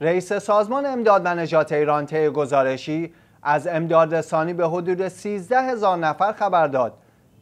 رئیس سازمان امداد و نجات ایران طی گزارشی از امدادرسانی به حدود 13 هزار نفر خبر داد.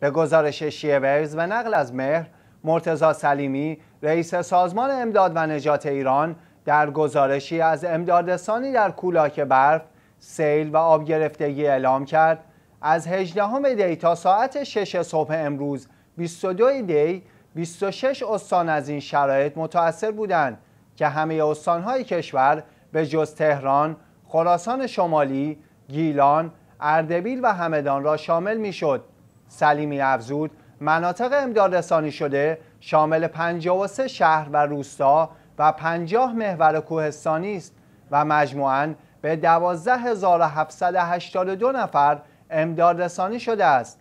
به گزارش شیویز و نقل از مهر، مرتزا سلیمی رئیس سازمان امداد و نجات ایران در گزارشی از امدادرسانی در کولاک برف، سیل و آب گرفتگی اعلام کرد از 18 دی تا ساعت 6 صبح امروز 22 دی 26 استان از این شرایط متاثر بودند که همه استانهای کشور به جز تهران، خراسان شمالی، گیلان، اردبیل و همدان را شامل می شد سلیمی افزود مناطق امدادرسانی شده شامل 53 شهر و روستا و 50 محور کوهستانی است و مجموعاً به 12782 نفر امدادرسانی شده است.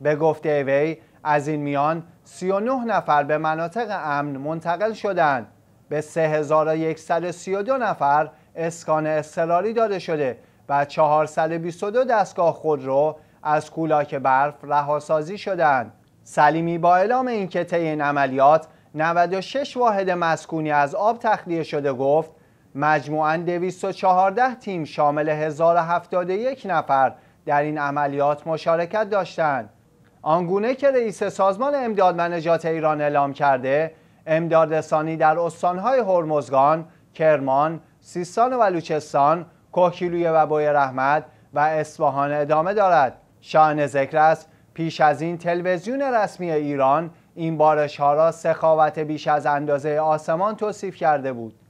به گفته وی از این میان 39 نفر به مناطق امن منتقل شدند. به 3132 نفر اسکان اضطراری داده شده و 422 دستگاه خودرو از کولاک برف رهاسازی شدند. سلیمی با اعلام اینکه طی این عملیات 96 واحد مسکونی از آب تخلیه شده گفت مجموعاً 214 تیم شامل 1071 نفر در این عملیات مشارکت داشتند. آنگونه که رئیس سازمان امداد و نجات ایران اعلام کرده امدادرسانی در استانهای هرمزگان، کرمان، سیستان و بلوچستان، کوهکیلوی و بوی رحمت و اصفهان ادامه دارد. شان ذکر است پیش از این تلویزیون رسمی ایران این بارش ها را سخاوت بیش از اندازه آسمان توصیف کرده بود.